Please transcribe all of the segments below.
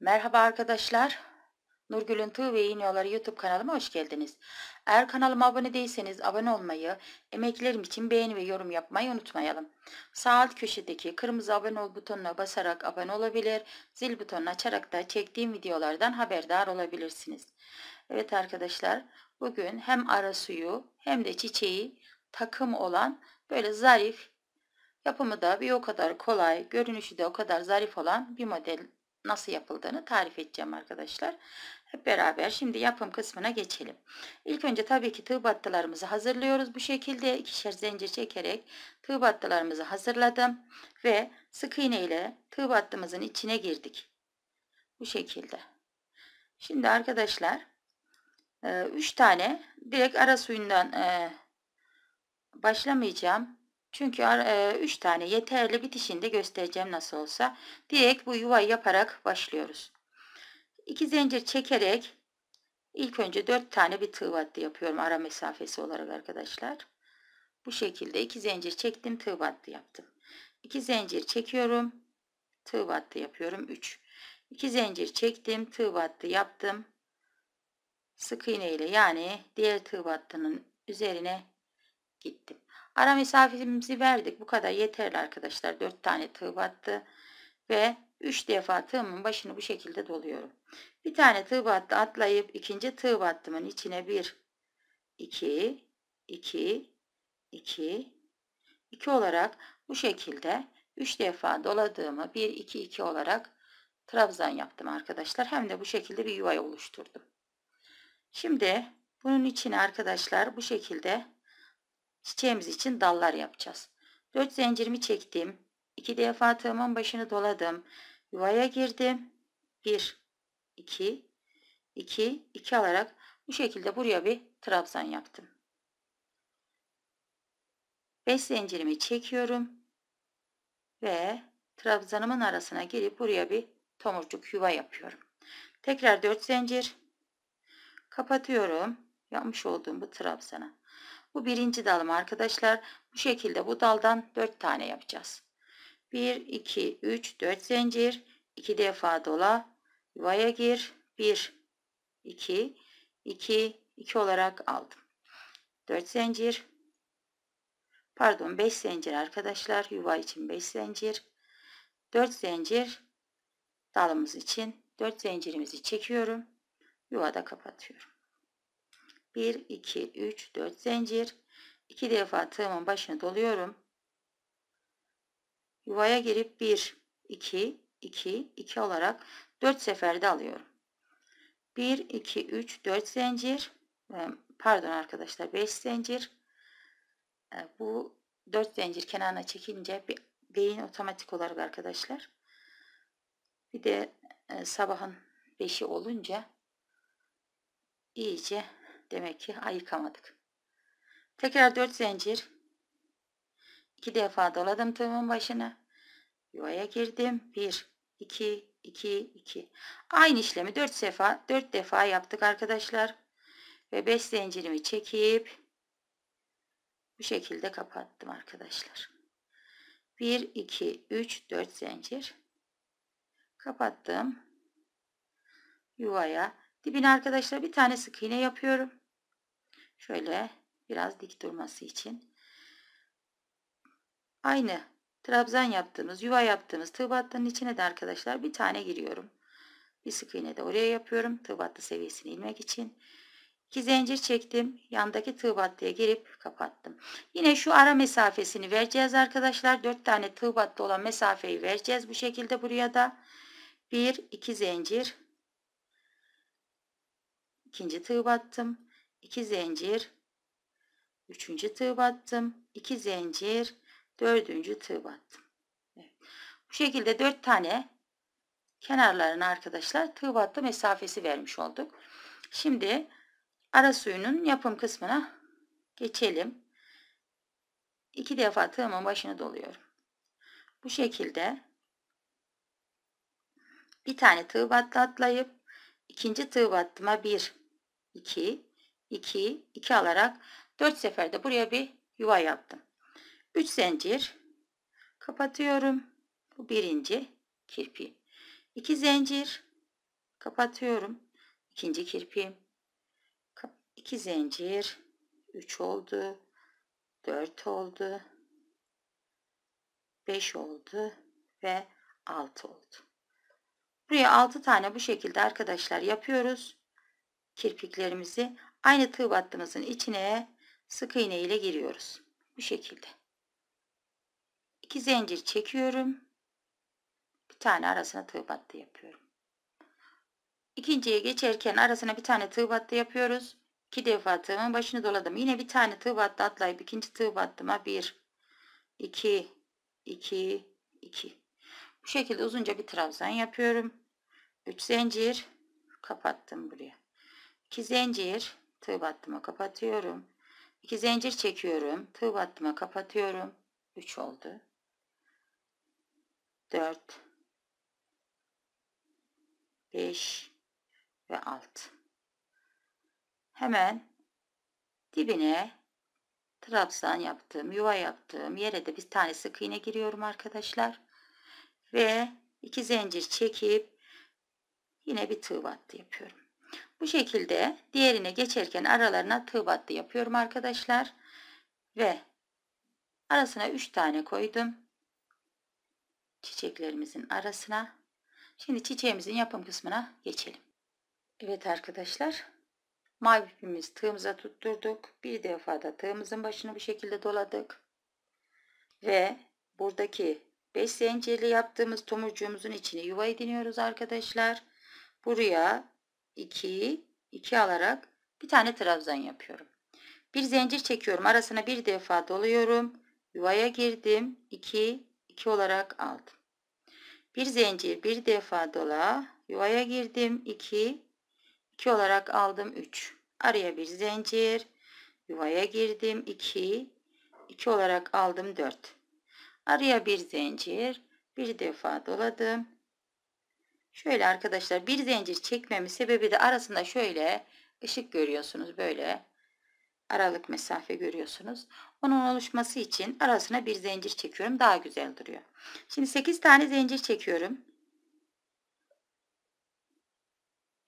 Merhaba arkadaşlar. Nurgül'ün Tığ ve İğne Yolları YouTube kanalıma hoş geldiniz. Eğer kanalıma abone değilseniz abone olmayı, emeklerim için beğeni ve yorum yapmayı unutmayalım. Sağ alt köşedeki kırmızı abone ol butonuna basarak abone olabilir, zil butonunu açarak da çektiğim videolardan haberdar olabilirsiniz. Evet arkadaşlar, bugün hem ara suyu hem de çiçeği takım olan böyle zarif, yapımı da bir o kadar kolay, görünüşü de o kadar zarif olan bir model nasıl yapıldığını tarif edeceğim arkadaşlar. Hep beraber şimdi yapım kısmına geçelim. İlk önce tabii ki tığ battılarımızı hazırlıyoruz. Bu şekilde ikişer zincir çekerek tığ battılarımızı hazırladım. Ve sık iğne ile tığ battımızın içine girdik. Bu şekilde. Şimdi arkadaşlar 3 e, tane direkt ara suyundan e, başlamayacağım. Çünkü 3 e, tane yeterli bitişinde göstereceğim nasıl olsa. Direkt bu yuvayı yaparak başlıyoruz. 2 zincir çekerek ilk önce 4 tane bir tığ battı yapıyorum ara mesafesi olarak arkadaşlar. Bu şekilde 2 zincir çektim tığ battı yaptım. 2 zincir çekiyorum tığ battı yapıyorum 3. 2 zincir çektim tığ battı yaptım. Sık iğne ile yani diğer tığ battının üzerine gittim. Ara mesafemizi verdik. Bu kadar yeterli arkadaşlar. 4 tane tığ battı. Ve 3 defa tığımın başını bu şekilde doluyorum. Bir tane tığ battı atlayıp ikinci tığ battımın içine 1, 2, 2, 2, 2 olarak bu şekilde 3 defa doladığımı 1, 2, 2 olarak trabzan yaptım arkadaşlar. Hem de bu şekilde bir yuva oluşturdum. Şimdi bunun içine arkadaşlar bu şekilde Çiçeğimiz için dallar yapacağız. 4 zincirimi çektim. 2 defa tığımın başını doladım. Yuvaya girdim. 1 2 2 2 alarak bu şekilde buraya bir trabzan yaptım. 5 zincirimi çekiyorum ve trabzanımın arasına girip buraya bir tomurcuk yuva yapıyorum. Tekrar 4 zincir kapatıyorum yapmış olduğum bu trabzanı. Bu birinci dalım arkadaşlar. Bu şekilde bu daldan 4 tane yapacağız. 1, 2, 3, 4 zincir. 2 defa dola. Yuvaya gir. 1, 2, 2, 2 olarak aldım. 4 zincir. Pardon 5 zincir arkadaşlar. Yuva için 5 zincir. 4 zincir dalımız için 4 zincirimizi çekiyorum. Yuvada kapatıyorum. 1, 2, 3, 4 zincir. 2 defa tığımın başına doluyorum. Yuvaya girip 1, 2, 2, 2 olarak 4 seferde alıyorum. 1, 2, 3, 4 zincir. Ee, pardon arkadaşlar 5 zincir. Ee, bu 4 zincir kenarına çekince beyin otomatik olarak arkadaşlar. Bir de e, sabahın 5'i olunca iyice Demek ki ayıkamadık. Tekrar 4 zincir. 2 defa doladım tığımın başına. Yuvaya girdim. 1, 2, 2, 2. Aynı işlemi 4 defa, 4 defa yaptık arkadaşlar. Ve 5 zincirimi çekip bu şekilde kapattım arkadaşlar. 1, 2, 3, 4 zincir. Kapattım. Yuvaya. Dibine arkadaşlar bir tane sık iğne yapıyorum. Şöyle biraz dik durması için. Aynı trabzan yaptığımız, yuva yaptığımız tığ battının içine de arkadaşlar bir tane giriyorum. Bir sık iğne de oraya yapıyorum. Tığ battı seviyesine inmek için. iki zincir çektim. Yandaki tığ battıya girip kapattım. Yine şu ara mesafesini vereceğiz arkadaşlar. 4 tane tığ battı olan mesafeyi vereceğiz. Bu şekilde buraya da 1 2 zincir ikinci tığ battım. 2 zincir, 3. tığ battım, 2 zincir, 4. tığ battım. Evet. Bu şekilde 4 tane kenarlarına arkadaşlar tığ battı mesafesi vermiş olduk. Şimdi ara suyunun yapım kısmına geçelim. 2 defa tığımın başına doluyorum. Bu şekilde bir tane tığ battı atlayıp ikinci tığ battıma 1 2 2, 2 alarak 4 seferde buraya bir yuva yaptım. 3 zincir kapatıyorum. Bu birinci kirpi. 2 zincir kapatıyorum. İkinci kirpi. 2 zincir 3 oldu. 4 oldu. 5 oldu ve 6 oldu. Buraya 6 tane bu şekilde arkadaşlar yapıyoruz. Kirpiklerimizi Aynı tığ battımızın içine sık iğne ile giriyoruz. Bu şekilde. İki zincir çekiyorum. Bir tane arasına tığ battı yapıyorum. İkinciye geçerken arasına bir tane tığ battı yapıyoruz. İki defa tığımın başını doladım. Yine bir tane tığ battı atlayıp ikinci tığ battıma bir, iki, iki, iki. Bu şekilde uzunca bir trabzan yapıyorum. Üç zincir kapattım buraya. İki zincir tığ battıma kapatıyorum. 2 zincir çekiyorum. Tığ battıma kapatıyorum. 3 oldu. 4 5 ve 6. Hemen dibine trabzan yaptığım, yuva yaptığım yere de bir tane sık iğne giriyorum arkadaşlar. Ve 2 zincir çekip yine bir tığ battı yapıyorum. Bu şekilde diğerine geçerken aralarına tığ battı yapıyorum arkadaşlar. Ve arasına 3 tane koydum. Çiçeklerimizin arasına. Şimdi çiçeğimizin yapım kısmına geçelim. Evet arkadaşlar. Mavi ipimiz tığımıza tutturduk. Bir defa da tığımızın başını bu şekilde doladık. Ve buradaki 5 zincirli yaptığımız tomurcuğumuzun içine yuva ediniyoruz arkadaşlar. Buraya 2, 2 alarak bir tane trabzan yapıyorum. Bir zincir çekiyorum. Arasına bir defa doluyorum. Yuvaya girdim. 2, 2 olarak aldım. Bir zincir bir defa dola. Yuvaya girdim. 2, 2 olarak aldım. 3. Araya bir zincir. Yuvaya girdim. 2, 2 olarak aldım. 4. Araya bir zincir. Bir defa doladım. Şöyle arkadaşlar bir zincir çekmemin sebebi de arasında şöyle ışık görüyorsunuz böyle aralık mesafe görüyorsunuz. Onun oluşması için arasına bir zincir çekiyorum. Daha güzel duruyor. Şimdi 8 tane zincir çekiyorum.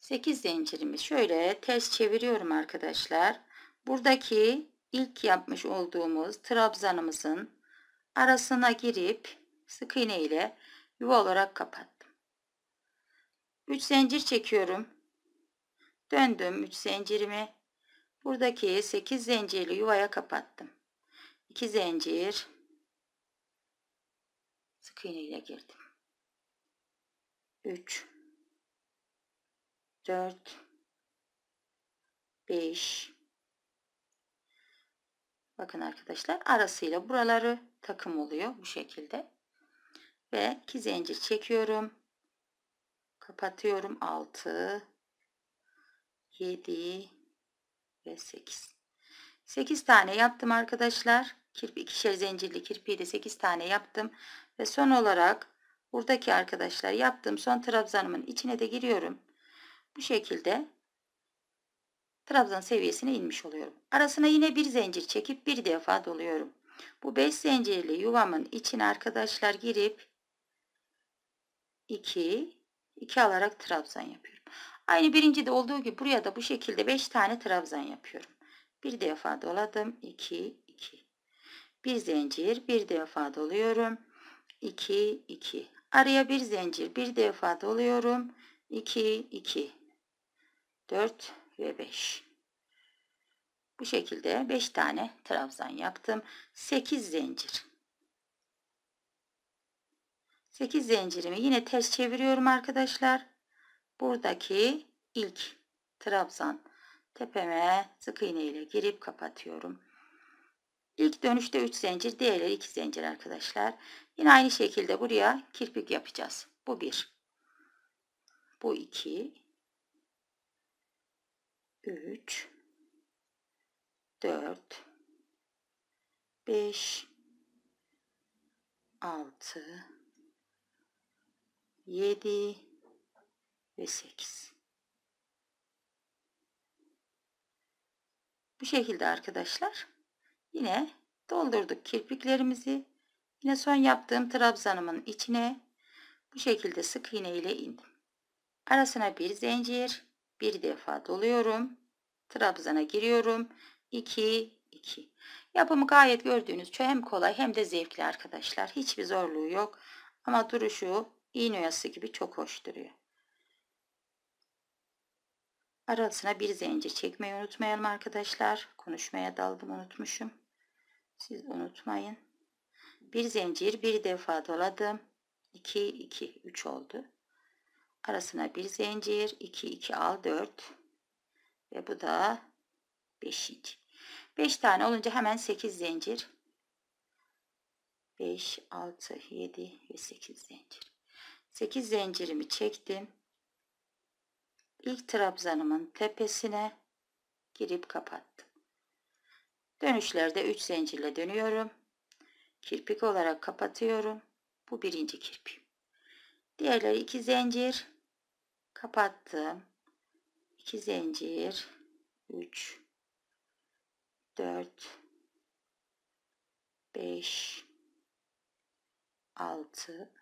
8 zincirimi şöyle ters çeviriyorum arkadaşlar. Buradaki ilk yapmış olduğumuz trabzanımızın arasına girip sık iğne ile yuva olarak kapat. 3 zincir çekiyorum. Döndüm 3 zincirimi. Buradaki 8 zincirli yuvaya kapattım. 2 zincir. Sık iğne ile girdim. 3 4 5 Bakın arkadaşlar arasıyla buraları takım oluyor bu şekilde. Ve 2 zincir çekiyorum. Kapatıyorum 6, 7 ve 8. 8 tane yaptım arkadaşlar. Kirpi ikişer zincirli kirpiyi de 8 tane yaptım. Ve son olarak buradaki arkadaşlar yaptığım son trabzanımın içine de giriyorum. Bu şekilde trabzan seviyesine inmiş oluyorum. Arasına yine bir zincir çekip bir defa doluyorum. Bu 5 zincirli yuvamın içine arkadaşlar girip 2 2 alarak trabzan yapıyorum. Aynı birinci de olduğu gibi buraya da bu şekilde 5 tane trabzan yapıyorum. Bir defa doladım. 2 2. Bir zincir, bir defa doluyorum. 2 2. Araya bir zincir, bir defa doluyorum. 2 2. 4 ve 5. Bu şekilde 5 tane trabzan yaptım. 8 zincir. 8 zincirimi yine ters çeviriyorum arkadaşlar. Buradaki ilk trabzan tepeme sık iğne ile girip kapatıyorum. İlk dönüşte 3 zincir, diğerleri 2 zincir arkadaşlar. Yine aynı şekilde buraya kirpik yapacağız. Bu 1. Bu 2. 3 4 5 6 7 ve 8. Bu şekilde arkadaşlar yine doldurduk kirpiklerimizi. Yine son yaptığım trabzanımın içine bu şekilde sık iğne ile indim. Arasına bir zincir, bir defa doluyorum. Trabzana giriyorum. 2 2. Yapımı gayet gördüğünüz çok hem kolay hem de zevkli arkadaşlar. Hiçbir zorluğu yok. Ama duruşu iğne oyası gibi çok hoş duruyor. Arasına bir zincir çekmeyi unutmayalım arkadaşlar. Konuşmaya daldım unutmuşum. Siz unutmayın. Bir zincir bir defa doladım. 2 2 3 oldu. Arasına bir zincir 2 2 al 4 ve bu da 5. 5 tane olunca hemen 8 zincir. 5 6 7 ve 8 zincir. 8 zincirimi çektim. İlk trabzanımın tepesine girip kapattım. Dönüşlerde 3 zincirle dönüyorum. Kirpik olarak kapatıyorum. Bu birinci kirpiğim. Diğerleri 2 zincir kapattım. 2 zincir 3 4 5 6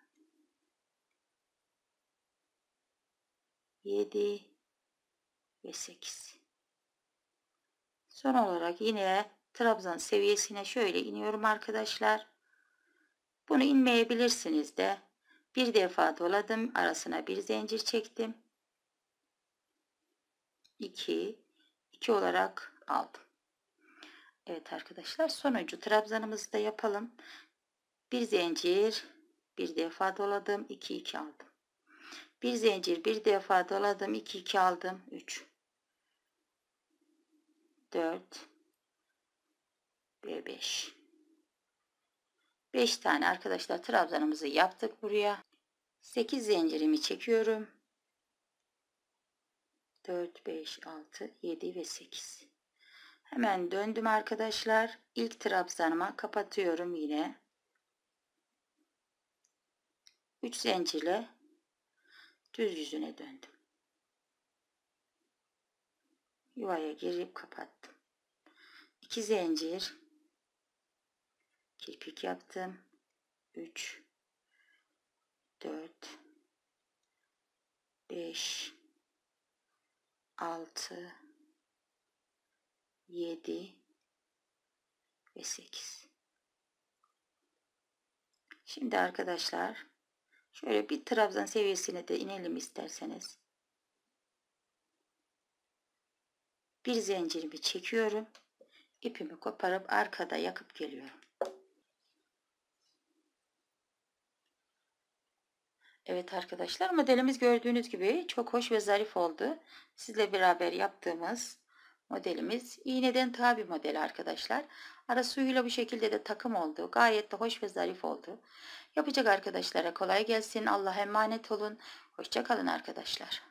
7 ve 8. Son olarak yine trabzan seviyesine şöyle iniyorum arkadaşlar. Bunu inmeyebilirsiniz de bir defa doladım arasına bir zincir çektim. 2 2 olarak aldım. Evet arkadaşlar sonuncu trabzanımızı da yapalım. Bir zincir bir defa doladım 2 2 aldım. Bir zincir bir defa doladım. 2 2 aldım. 3 4 ve 5 5 tane arkadaşlar trabzanımızı yaptık buraya. 8 zincirimi çekiyorum. 4 5 6 7 ve 8 Hemen döndüm arkadaşlar. İlk trabzanıma kapatıyorum yine. 3 zincirle düz yüzüne döndüm. Yuvaya girip kapattım. İki zincir kirpik yaptım. 3 4 5 6 7 ve 8 Şimdi arkadaşlar Şöyle bir trabzan seviyesine de inelim isterseniz. Bir zincirimi çekiyorum. İpimi koparıp arkada yakıp geliyorum. Evet arkadaşlar modelimiz gördüğünüz gibi çok hoş ve zarif oldu. Sizle beraber yaptığımız modelimiz. İğneden tığ bir model arkadaşlar. Ara suyuyla bu şekilde de takım oldu. Gayet de hoş ve zarif oldu. Yapacak arkadaşlara kolay gelsin. Allah'a emanet olun. Hoşçakalın arkadaşlar.